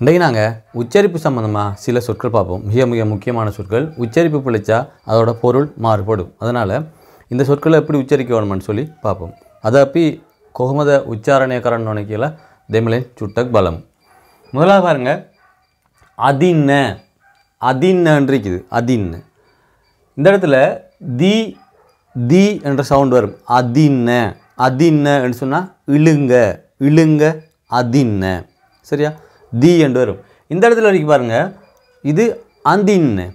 இன்றைக்கு நாங்கள் உச்சரிப்பு சம்மந்தமாக சில சொற்கள் பார்ப்போம் மிக மிக முக்கியமான சொற்கள் உச்சரிப்பு பிழைச்சா அதோட பொருள் மாறுபடும் அதனால் இந்த சொற்களை எப்படி உச்சரிக்க வேணும்னு சொல்லி பார்ப்போம் அதாப்பி கொகுமத உச்சாரணையக்காரன் நினைக்கல தெமிழன் சுட்டக் பலம் முதலாக பாருங்கள் அதின்ன அதின்னன்றிருக்குது அதின்ன இந்த இடத்துல தி தி என்ற சவுண்ட் வரும் அதின்ன அதின்னு என்று சொன்னால் இழுங்க இழுங்க அதின்ன சரியா தி என்று வரும் இந்த இடத்துல வரைக்கும் பாருங்கள் இது அந்தின்னு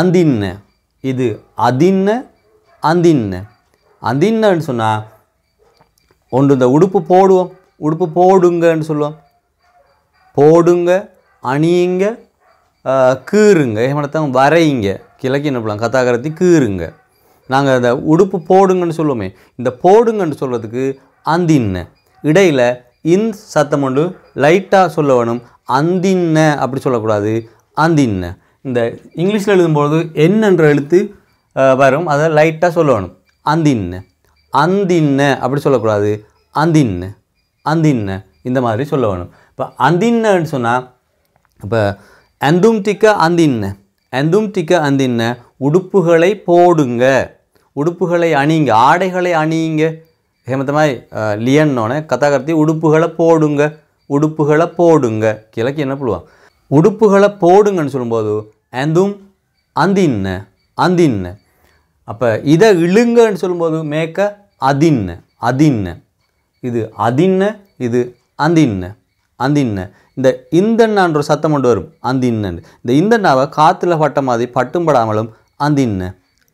அந்தின்னு இது அதின்னு அந்தின்னு அந்தின்னு சொன்னால் ஒன்று இந்த உடுப்பு போடுவோம் உடுப்பு போடுங்கன்னு சொல்லுவோம் போடுங்க அணியுங்க கீறுங்க ஏமாத்தான் வரையுங்க கிழக்கு என்ன பண்ணலாம் கதாகரத்தி கீறுங்க நாங்கள் அந்த உடுப்பு போடுங்கன்னு சொல்லுவோமே இந்த போடுங்கன்னு சொல்கிறதுக்கு அந்தின்னு இடையில் இந் சத்தம் ஒன்று லைட்டாக சொல்ல வேணும் அந்தின்ன அப்படி சொல்லக்கூடாது அந்தின்ன இந்த இங்கிலீஷில் எழுதும்போது என்னன்ற எழுத்து வரும் அதை லைட்டாக சொல்ல வேணும் அந்தின்ன அந்தின்ன அப்படி சொல்லக்கூடாது அந்தின்ன அந்தின்ன இந்த மாதிரி சொல்ல வேணும் இப்போ அந்தின்னு சொன்னால் இப்போ அந்தும் திக்க அந்தின்ன அந்தும் திக்க அந்தின்ன உடுப்புகளை போடுங்க உடுப்புகளை அணியுங்க ஆடைகளை அணியுங்க ஹேமத்தமாய் லியன்னோனே கதாகர்த்தி உடுப்புகளை போடுங்க உடுப்புகளை போடுங்க கிழக்கு என்ன பண்ணுவான் உடுப்புகளை போடுங்கன்னு சொல்லும்போது அந்தும் அந்தின்ன அந்தின்ன அப்போ இதை இழுங்கன்னு சொல்லும்போது மேக்க அதின்ன அதின்ன இது அதின்ன இது அந்தின்ன அந்தின்ன இந்த இந்தண்ணான்ற சத்தம் கொண்டு வரும் அந்தின்னு இந்த இந்தண்ணாவை காற்றுல பட்ட மாதிரி பட்டும் படாமலும் அந்தின்ன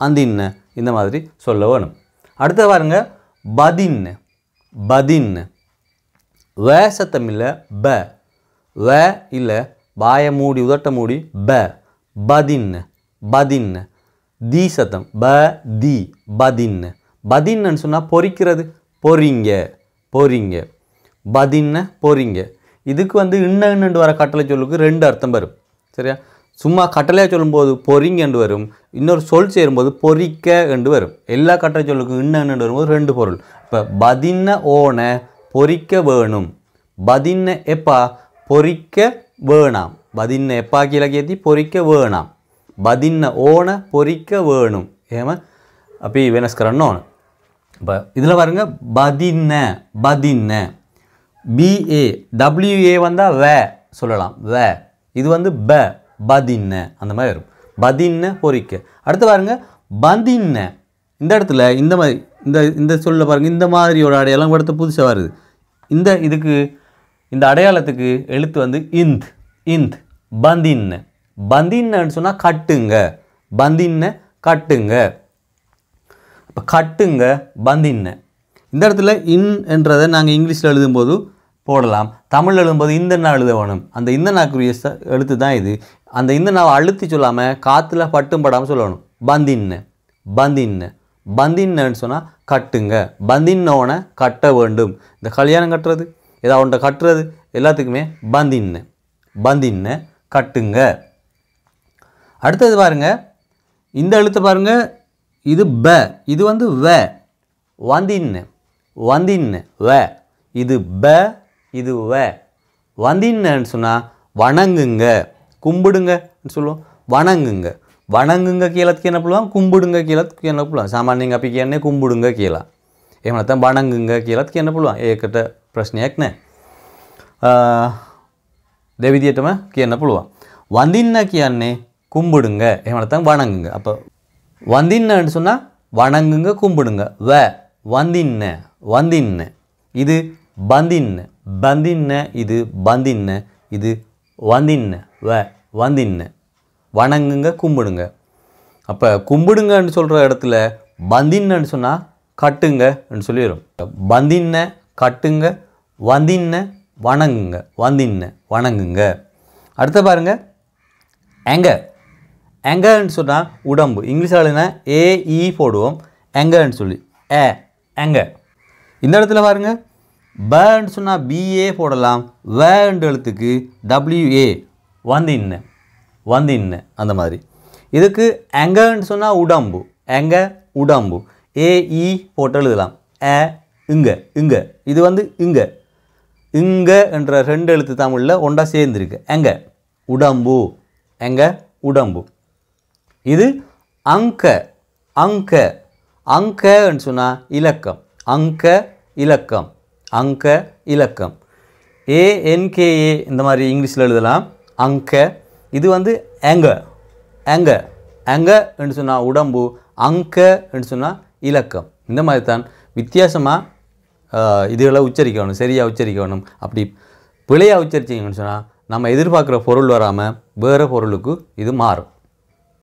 அந்தின்ன இந்த மாதிரி சொல்ல வேணும் அடுத்த பாருங்கள் பதின் பதின் வ இல்லை ப வ இல்லை பாய மூடி உதட்ட மூடி ப பதின் பதின் தி சத்தம் ப தி பதின்னு பதின்னு சொன்னால் பொறிக்கிறது பொறிங்க பொறிங்க பதின்ன பொறிங்க இதுக்கு வந்து இன்ன இன்னண்டு வர கட்டளை சொல்லுக்கு ரெண்டு அர்த்தம் வரும் சரியா சும்மா கட்டளையாக சொல்லும்போது பொறிங்க என்று வரும் இன்னொரு சொல் சேரும்போது பொறிக்க என்று வரும் எல்லா கட்டளை சொல்லுக்கும் இன்னென்னு வரும்போது ரெண்டு பொருள் இப்போ பதின்ன ஓன பொறிக்க வேணும் பதின்ன எப்பா பொறிக்க வேணாம் பதின்ன எப்பா கேத்தி பொறிக்க வேணாம் பதின்ன ஓன பொறிக்க வேணும் ஏம அப்படி வேணஸ்கரன்னு இப்போ இதில் பாருங்க பதின்ன பதின்ன பிஏ டபிள்யூஏ வந்தால் வே சொல்லலாம் வே இது வந்து ப பதின்ன அந்த மாதிரி வரும் பதின்ன பொறிக்க அடுத்து பாருங்கள் பந்தின்ன இந்த இடத்துல இந்த மாதிரி இந்த இந்த சொல்ல பாருங்கள் இந்த மாதிரியோட அடையாளம் கொடுத்து புதுசாக வருது இந்த இதுக்கு இந்த அடையாளத்துக்கு எழுத்து வந்து இந்த் இந்த் பந்தின்ன பந்தின்னு சொன்னால் கட்டுங்க பந்தின்ன கட்டுங்க இப்போ கட்டுங்க பந்தின்ன இந்த இடத்துல இன் என்றதை நாங்கள் இங்கிலீஷில் எழுதும்போது போடலாம் தமிழ் எழுதும்போது இந்தண்ணா எழுத வேணும் அந்த நாக்குரிய எழுத்து தான் இது அந்த இந்த நாவை அழுத்தி சொல்லாமல் காற்றுல பட்டும் படாமல் சொல்லணும் பந்தின்னு பந்தின்னு பந்தின்னு சொன்னால் கட்டுங்க பந்தின்னவனை கட்ட வேண்டும் இந்த கல்யாணம் கட்டுறது ஏதாவது ஒன்றை கட்டுறது எல்லாத்துக்குமே பந்தின்னு பந்தின்னு கட்டுங்க அடுத்தது பாருங்கள் இந்த எழுத்து பாருங்கள் இது ப இது வந்து வ வந்தின்னு வந்தின்னு வ இது ப இது வந்தின்னு சொன்னால் வணங்குங்க கும்பிடுங்கன்னு சொல்லுவோம் வணங்குங்க வணங்குங்க கீழத்துக்கு என்ன பிள்ளுவோம் கும்பிடுங்க கீழத்துக்கு என்ன பிள்ளுவோம் சாமானியங்க அப்பிக்கு என்ன கும்பிடுங்க கீழே எவ்வளோ தான் வணங்குங்க கீழத்துக்கு என்ன பிள்ளுவோம் ஏக்கிட்ட பிரச்சனையா இருக்குண்ணே தேவி கீ கே என்ன பிள்ளுவோம் வந்தின்னாக்கி அண்ணே கும்பிடுங்க எவ்வளோ வணங்குங்க அப்போ வந்தின்னு சொன்னால் வணங்குங்க கும்பிடுங்க வ வந்தின்ன வந்தின்னு இது பந்தின்னு பந்தின்ன இது பந்தின்ன இது வந்தின்ன வ வந்தின்ன வணங்குங்க கும்பிடுங்க அப்போ கும்பிடுங்கன்னு சொல்கிற இடத்துல பந்தின்னு சொன்னால் கட்டுங்கன்னு சொல்லிடும் பந்தின்ன கட்டுங்க வந்தின்ன வணங்குங்க வந்தின்ன வணங்குங்க அடுத்த பாருங்கள் எங்க எங்கன்னு சொன்னால் உடம்பு இங்கிலீஷ் ஆளுனா ஏஇ e போடுவோம் எங்கன்னு சொல்லி ஏ எங்க இந்த இடத்துல பாருங்கள் பேண்ட் சொன்னால் பிஏ போடலாம் வேண்ட் எழுத்துக்கு டபிள்யூஏ வந்து இன்ன வந்து இன்ன அந்த மாதிரி இதுக்கு எங்கன்னு சொன்னால் உடம்பு எங்க உடம்பு ஏஇ e போட்டு எழுதலாம் ஏ இங்க இங்க இது வந்து இங்க இங்க என்ற ரெண்டு எழுத்து தமிழில் ஒன்றா சேர்ந்துருக்கு எங்க உடம்பு எங்க உடம்பு இது அங்க அங்க அங்கன்னு சொன்னால் இலக்கம் அங்க இலக்கம் அங்க இலக்கம் ஏஎன்கேஏ இந்த மாதிரி இங்கிலீஷில் எழுதலாம் அங்க இது வந்து எங்க ஏங்க ஏங்க என்று சொன்னால் உடம்பு அங்க என்று சொன்னால் இலக்கம் இந்த மாதிரி தான் வித்தியாசமாக இதுகளை உச்சரிக்கணும் சரியாக உச்சரிக்கணும் அப்படி பிழையாக உச்சரிச்சிங்கன்னு சொன்னால் நம்ம எதிர்பார்க்குற பொருள் வராமல் வேறு பொருளுக்கு இது மாறும்